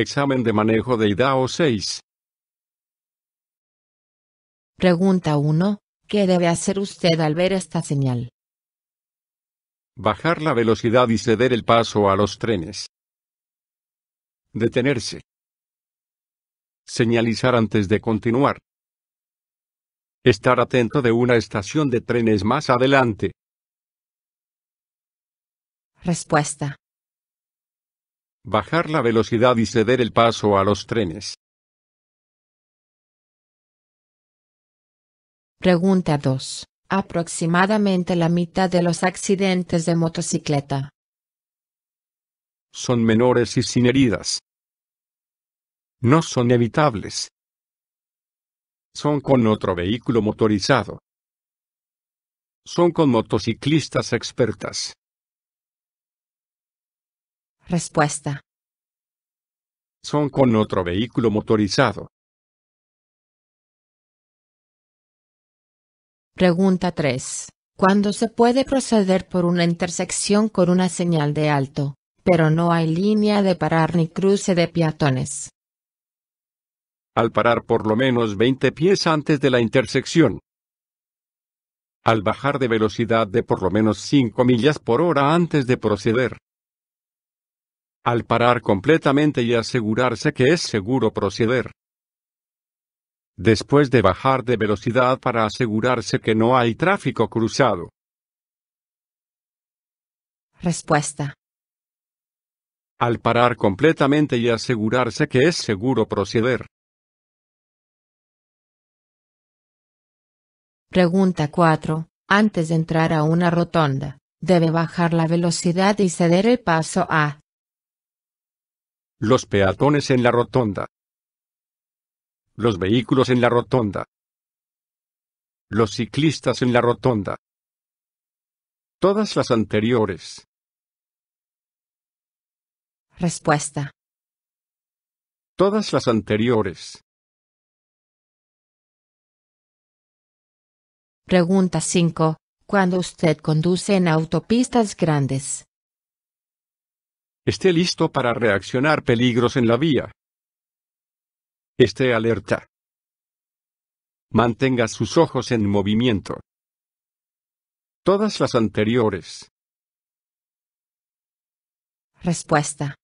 Examen de manejo de IDAO 6. Pregunta 1. ¿Qué debe hacer usted al ver esta señal? Bajar la velocidad y ceder el paso a los trenes. Detenerse. Señalizar antes de continuar. Estar atento de una estación de trenes más adelante. Respuesta bajar la velocidad y ceder el paso a los trenes. Pregunta 2. Aproximadamente la mitad de los accidentes de motocicleta son menores y sin heridas. No son evitables. Son con otro vehículo motorizado. Son con motociclistas expertas. Respuesta. Son con otro vehículo motorizado. Pregunta 3. ¿Cuándo se puede proceder por una intersección con una señal de alto, pero no hay línea de parar ni cruce de peatones? Al parar por lo menos 20 pies antes de la intersección. Al bajar de velocidad de por lo menos 5 millas por hora antes de proceder al parar completamente y asegurarse que es seguro proceder. Después de bajar de velocidad para asegurarse que no hay tráfico cruzado. Respuesta. Al parar completamente y asegurarse que es seguro proceder. Pregunta 4. Antes de entrar a una rotonda, debe bajar la velocidad y ceder el paso a los peatones en la rotonda. Los vehículos en la rotonda. Los ciclistas en la rotonda. Todas las anteriores. Respuesta. Todas las anteriores. Pregunta 5. Cuando usted conduce en autopistas grandes, Esté listo para reaccionar peligros en la vía. Esté alerta. Mantenga sus ojos en movimiento. Todas las anteriores. Respuesta.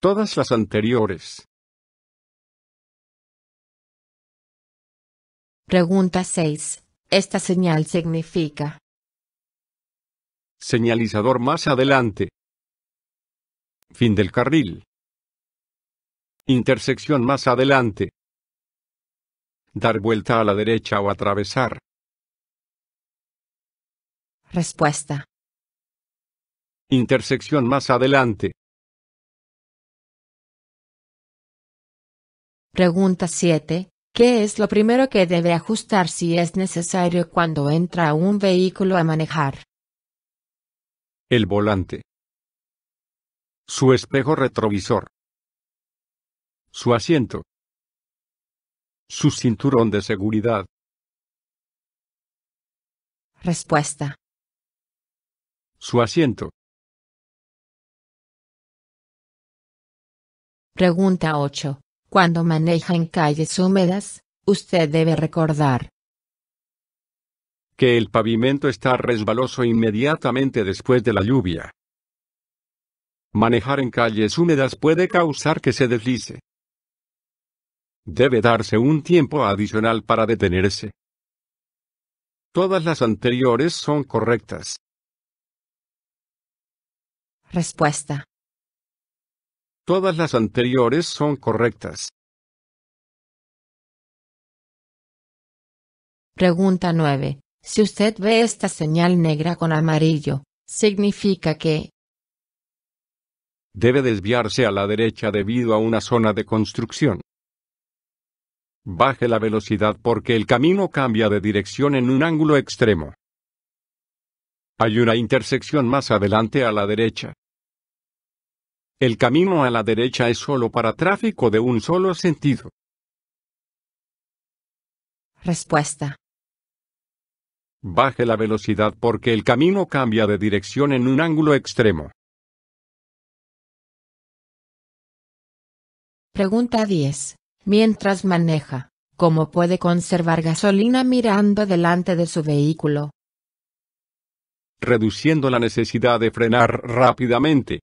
Todas las anteriores. Pregunta 6. Esta señal significa. Señalizador más adelante. Fin del carril. Intersección más adelante. Dar vuelta a la derecha o atravesar. Respuesta. Intersección más adelante. Pregunta 7. ¿Qué es lo primero que debe ajustar si es necesario cuando entra un vehículo a manejar? El volante su espejo retrovisor, su asiento, su cinturón de seguridad. Respuesta. Su asiento. Pregunta 8. Cuando maneja en calles húmedas, usted debe recordar que el pavimento está resbaloso inmediatamente después de la lluvia. Manejar en calles húmedas puede causar que se deslice. Debe darse un tiempo adicional para detenerse. Todas las anteriores son correctas. Respuesta. Todas las anteriores son correctas. Pregunta 9. Si usted ve esta señal negra con amarillo, significa que debe desviarse a la derecha debido a una zona de construcción. Baje la velocidad porque el camino cambia de dirección en un ángulo extremo. Hay una intersección más adelante a la derecha. El camino a la derecha es solo para tráfico de un solo sentido. Respuesta. Baje la velocidad porque el camino cambia de dirección en un ángulo extremo. Pregunta 10. Mientras maneja, ¿cómo puede conservar gasolina mirando delante de su vehículo? Reduciendo la necesidad de frenar rápidamente.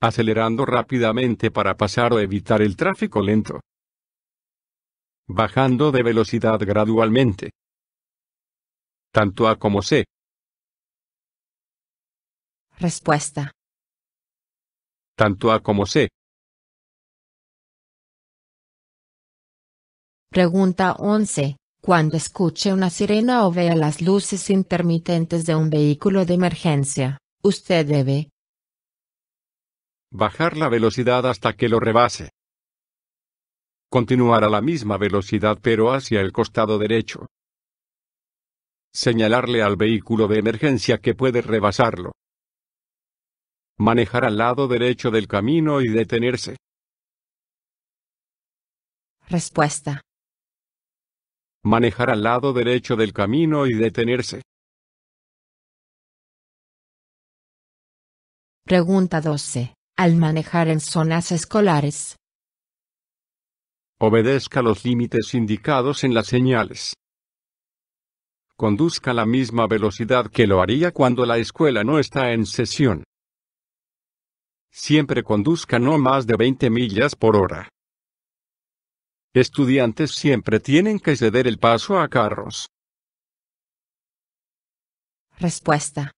Acelerando rápidamente para pasar o evitar el tráfico lento. Bajando de velocidad gradualmente. Tanto A como C. Respuesta. Tanto A como C. Pregunta 11. Cuando escuche una sirena o vea las luces intermitentes de un vehículo de emergencia, usted debe bajar la velocidad hasta que lo rebase. Continuar a la misma velocidad pero hacia el costado derecho. Señalarle al vehículo de emergencia que puede rebasarlo. Manejar al lado derecho del camino y detenerse. Respuesta manejar al lado derecho del camino y detenerse. Pregunta 12. Al manejar en zonas escolares. Obedezca los límites indicados en las señales. Conduzca a la misma velocidad que lo haría cuando la escuela no está en sesión. Siempre conduzca no más de 20 millas por hora. Estudiantes siempre tienen que ceder el paso a carros. Respuesta.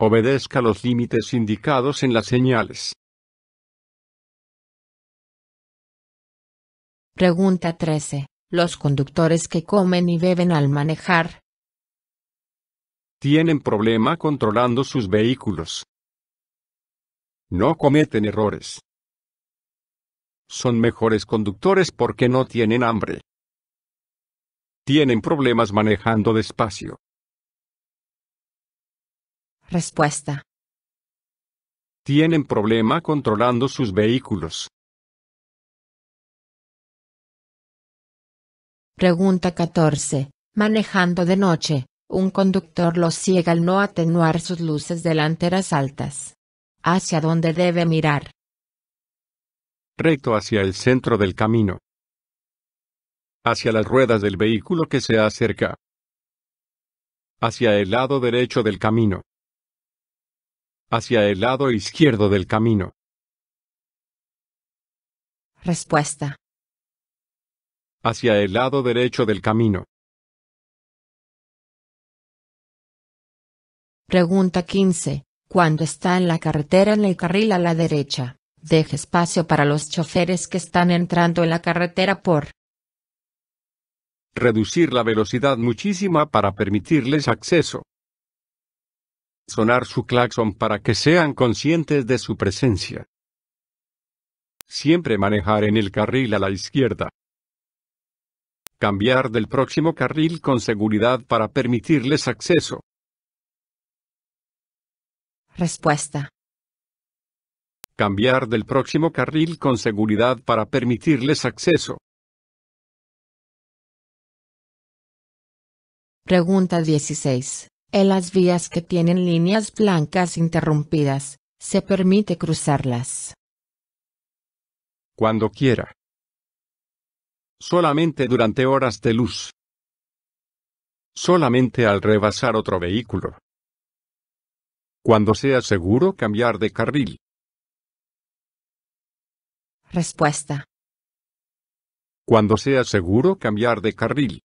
Obedezca los límites indicados en las señales. Pregunta 13. Los conductores que comen y beben al manejar. Tienen problema controlando sus vehículos. No cometen errores son mejores conductores porque no tienen hambre. Tienen problemas manejando despacio. Respuesta. Tienen problema controlando sus vehículos. Pregunta 14. Manejando de noche, un conductor lo ciega al no atenuar sus luces delanteras altas. ¿Hacia dónde debe mirar? recto hacia el centro del camino. Hacia las ruedas del vehículo que se acerca. Hacia el lado derecho del camino. Hacia el lado izquierdo del camino. Respuesta. Hacia el lado derecho del camino. Pregunta 15. ¿Cuándo está en la carretera en el carril a la derecha? Deje espacio para los choferes que están entrando en la carretera por reducir la velocidad muchísima para permitirles acceso. Sonar su claxon para que sean conscientes de su presencia. Siempre manejar en el carril a la izquierda. Cambiar del próximo carril con seguridad para permitirles acceso. Respuesta cambiar del próximo carril con seguridad para permitirles acceso. Pregunta 16. En las vías que tienen líneas blancas interrumpidas, ¿se permite cruzarlas? Cuando quiera. Solamente durante horas de luz. Solamente al rebasar otro vehículo. Cuando sea seguro cambiar de carril. Respuesta. Cuando sea seguro cambiar de carril.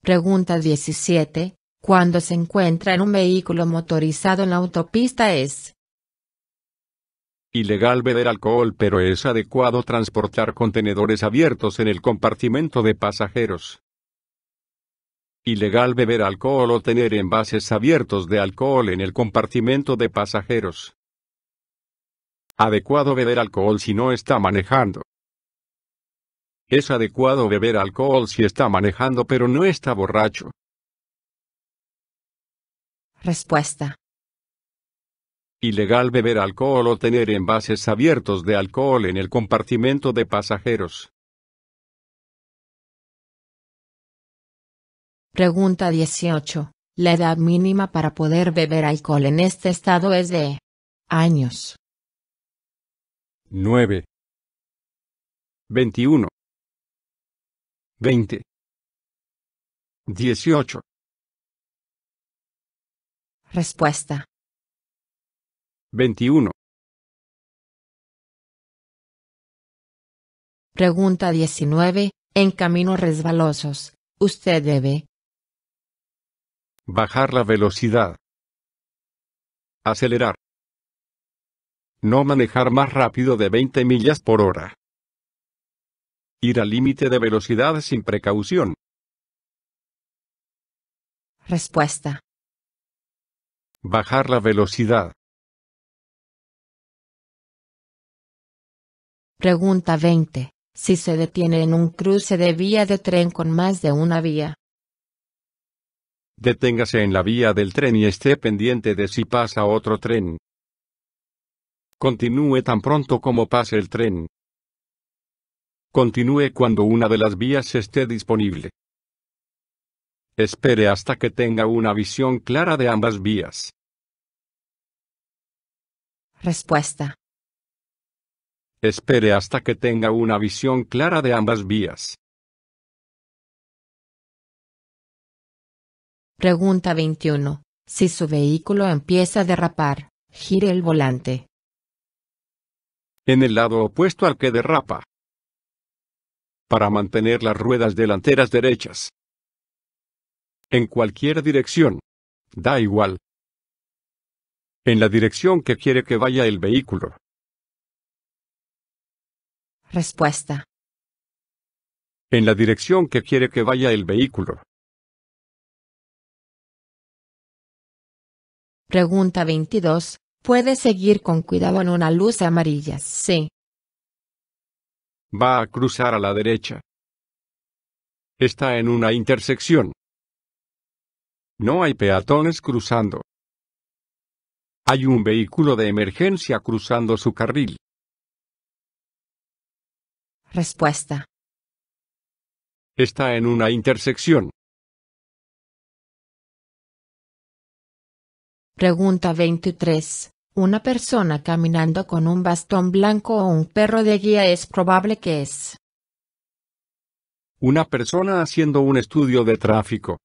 Pregunta 17. Cuando se encuentra en un vehículo motorizado en la autopista es ilegal beber alcohol, pero es adecuado transportar contenedores abiertos en el compartimento de pasajeros. Ilegal beber alcohol o tener envases abiertos de alcohol en el compartimento de pasajeros adecuado beber alcohol si no está manejando. Es adecuado beber alcohol si está manejando pero no está borracho. Respuesta. Ilegal beber alcohol o tener envases abiertos de alcohol en el compartimento de pasajeros. Pregunta 18. La edad mínima para poder beber alcohol en este estado es de años. 9, 21, 20, 18. Respuesta. 21. Pregunta 19. En caminos resbalosos, usted debe bajar la velocidad, acelerar, no manejar más rápido de 20 millas por hora. Ir al límite de velocidad sin precaución. Respuesta. Bajar la velocidad. Pregunta 20. Si se detiene en un cruce de vía de tren con más de una vía. Deténgase en la vía del tren y esté pendiente de si pasa otro tren. Continúe tan pronto como pase el tren. Continúe cuando una de las vías esté disponible. Espere hasta que tenga una visión clara de ambas vías. Respuesta. Espere hasta que tenga una visión clara de ambas vías. Pregunta 21. Si su vehículo empieza a derrapar, gire el volante en el lado opuesto al que derrapa, para mantener las ruedas delanteras derechas. En cualquier dirección. Da igual. En la dirección que quiere que vaya el vehículo. Respuesta. En la dirección que quiere que vaya el vehículo. Pregunta 22. Puede seguir con cuidado en una luz amarilla. Sí. Va a cruzar a la derecha. Está en una intersección. No hay peatones cruzando. Hay un vehículo de emergencia cruzando su carril. Respuesta. Está en una intersección. Pregunta 23. Una persona caminando con un bastón blanco o un perro de guía es probable que es. Una persona haciendo un estudio de tráfico.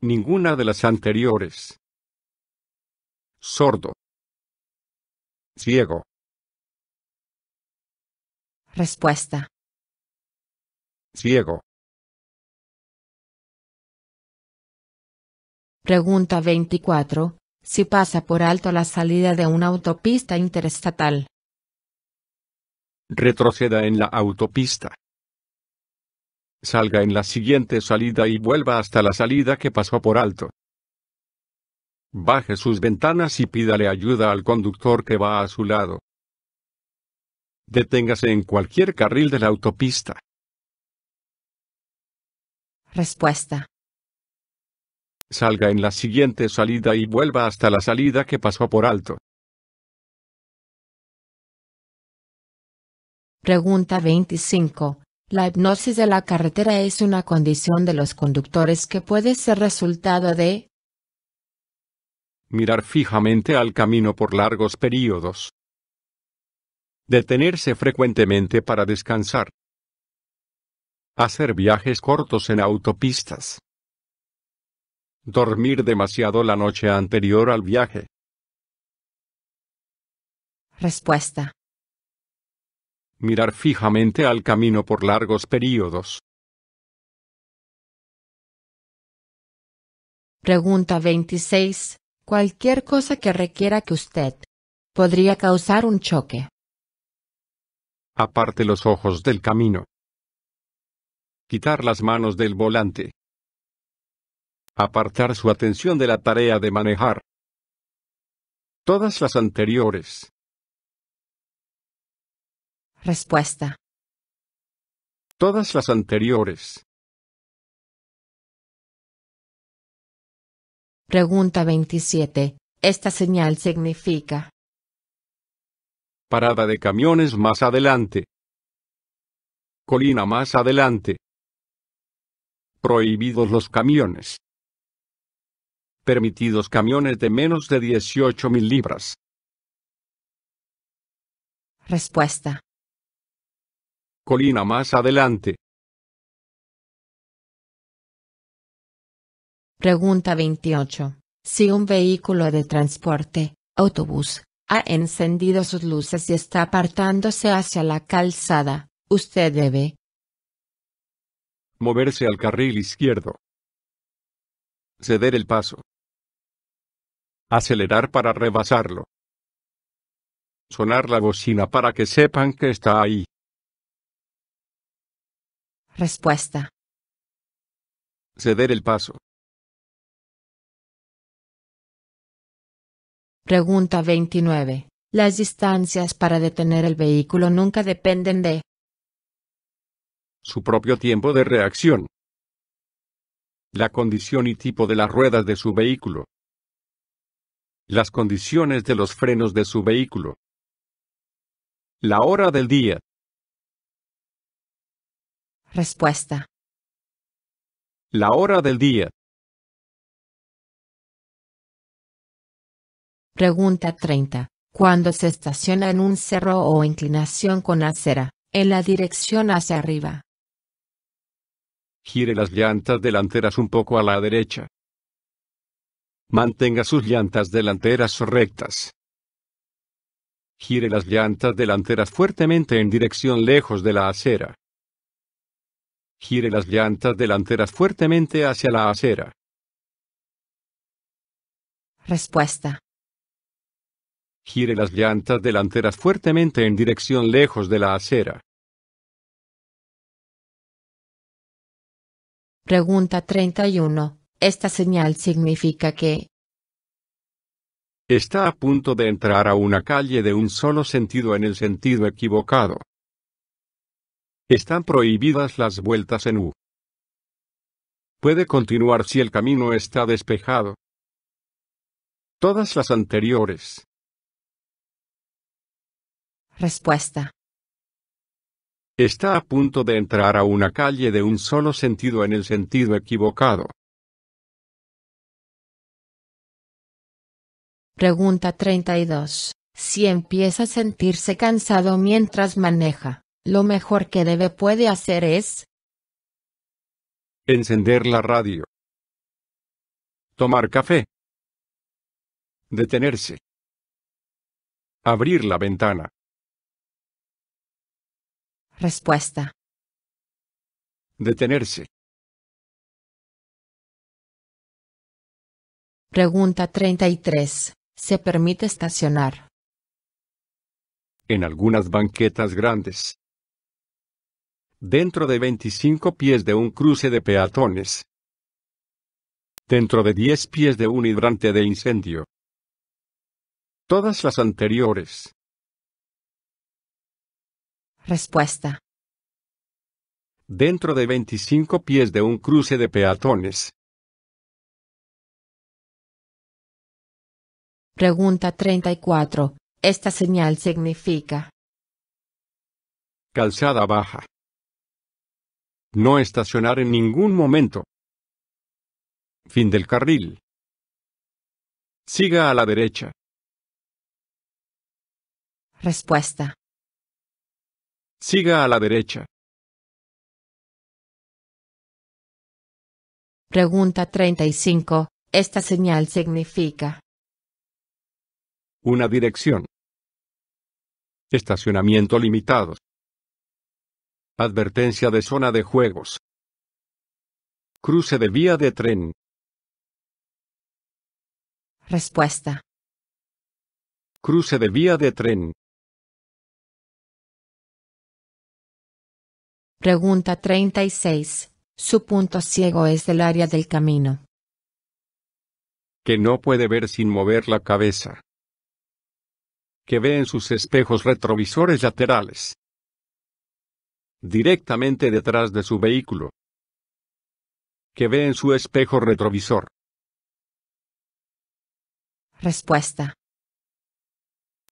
Ninguna de las anteriores. Sordo. Ciego. Respuesta. Ciego. Pregunta 24 si pasa por alto la salida de una autopista interestatal. Retroceda en la autopista. Salga en la siguiente salida y vuelva hasta la salida que pasó por alto. Baje sus ventanas y pídale ayuda al conductor que va a su lado. Deténgase en cualquier carril de la autopista. Respuesta salga en la siguiente salida y vuelva hasta la salida que pasó por alto. Pregunta 25. La hipnosis de la carretera es una condición de los conductores que puede ser resultado de mirar fijamente al camino por largos períodos, detenerse frecuentemente para descansar, hacer viajes cortos en autopistas, Dormir demasiado la noche anterior al viaje. Respuesta. Mirar fijamente al camino por largos períodos. Pregunta 26. Cualquier cosa que requiera que usted podría causar un choque. Aparte los ojos del camino. Quitar las manos del volante. Apartar su atención de la tarea de manejar. Todas las anteriores. Respuesta. Todas las anteriores. Pregunta 27. Esta señal significa. Parada de camiones más adelante. Colina más adelante. Prohibidos los camiones. Permitidos camiones de menos de 18 mil libras. Respuesta. Colina más adelante. Pregunta 28. Si un vehículo de transporte, autobús, ha encendido sus luces y está apartándose hacia la calzada, usted debe moverse al carril izquierdo, ceder el paso. Acelerar para rebasarlo. Sonar la bocina para que sepan que está ahí. Respuesta. Ceder el paso. Pregunta 29. Las distancias para detener el vehículo nunca dependen de su propio tiempo de reacción, la condición y tipo de las ruedas de su vehículo, las condiciones de los frenos de su vehículo, la hora del día. Respuesta. La hora del día. Pregunta 30. Cuando se estaciona en un cerro o inclinación con acera, en la dirección hacia arriba. Gire las llantas delanteras un poco a la derecha. Mantenga sus llantas delanteras rectas. Gire las llantas delanteras fuertemente en dirección lejos de la acera. Gire las llantas delanteras fuertemente hacia la acera. Respuesta. Gire las llantas delanteras fuertemente en dirección lejos de la acera. Pregunta 31. Esta señal significa que está a punto de entrar a una calle de un solo sentido en el sentido equivocado. Están prohibidas las vueltas en U. Puede continuar si el camino está despejado. Todas las anteriores. Respuesta. Está a punto de entrar a una calle de un solo sentido en el sentido equivocado. Pregunta 32. Si empieza a sentirse cansado mientras maneja, lo mejor que debe puede hacer es encender la radio, tomar café, detenerse, abrir la ventana. Respuesta. Detenerse. Pregunta 33. Se permite estacionar. En algunas banquetas grandes. Dentro de 25 pies de un cruce de peatones. Dentro de 10 pies de un hidrante de incendio. Todas las anteriores. Respuesta. Dentro de 25 pies de un cruce de peatones. Pregunta 34. Esta señal significa. Calzada baja. No estacionar en ningún momento. Fin del carril. Siga a la derecha. Respuesta. Siga a la derecha. Pregunta 35. Esta señal significa. Una dirección. Estacionamiento limitado. Advertencia de zona de juegos. Cruce de vía de tren. Respuesta. Cruce de vía de tren. Pregunta 36. Su punto ciego es del área del camino. Que no puede ver sin mover la cabeza que ve en sus espejos retrovisores laterales. Directamente detrás de su vehículo. Que ve en su espejo retrovisor. Respuesta.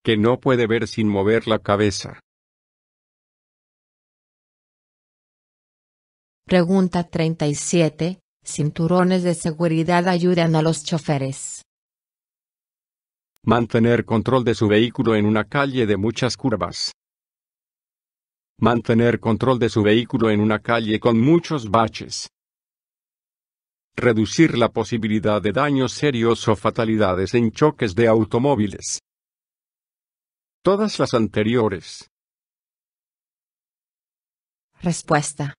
Que no puede ver sin mover la cabeza. Pregunta 37. ¿Cinturones de seguridad ayudan a los choferes? Mantener control de su vehículo en una calle de muchas curvas. Mantener control de su vehículo en una calle con muchos baches. Reducir la posibilidad de daños serios o fatalidades en choques de automóviles. Todas las anteriores. Respuesta.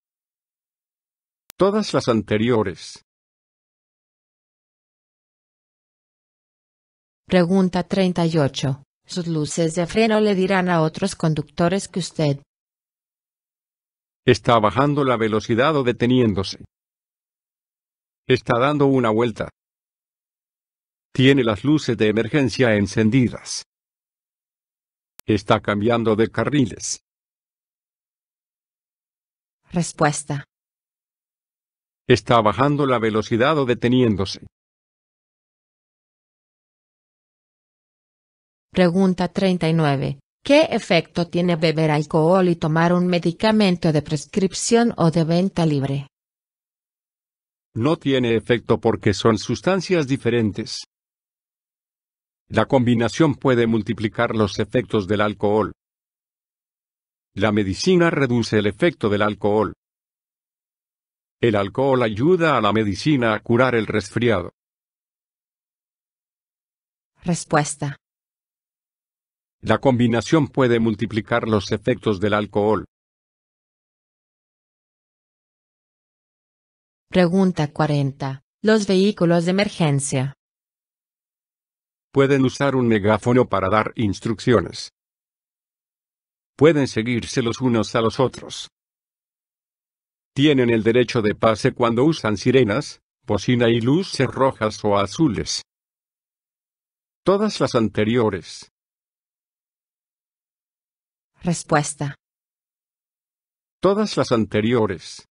Todas las anteriores. Pregunta 38. Sus luces de freno le dirán a otros conductores que usted está bajando la velocidad o deteniéndose. Está dando una vuelta. Tiene las luces de emergencia encendidas. Está cambiando de carriles. Respuesta. Está bajando la velocidad o deteniéndose. Pregunta 39. ¿Qué efecto tiene beber alcohol y tomar un medicamento de prescripción o de venta libre? No tiene efecto porque son sustancias diferentes. La combinación puede multiplicar los efectos del alcohol. La medicina reduce el efecto del alcohol. El alcohol ayuda a la medicina a curar el resfriado. Respuesta. La combinación puede multiplicar los efectos del alcohol. Pregunta 40. Los vehículos de emergencia. Pueden usar un megáfono para dar instrucciones. Pueden seguirse los unos a los otros. Tienen el derecho de pase cuando usan sirenas, bocina y luces rojas o azules. Todas las anteriores Respuesta. Todas las anteriores.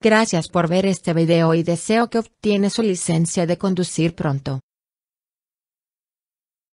Gracias por ver este video y deseo que obtiene su licencia de conducir pronto.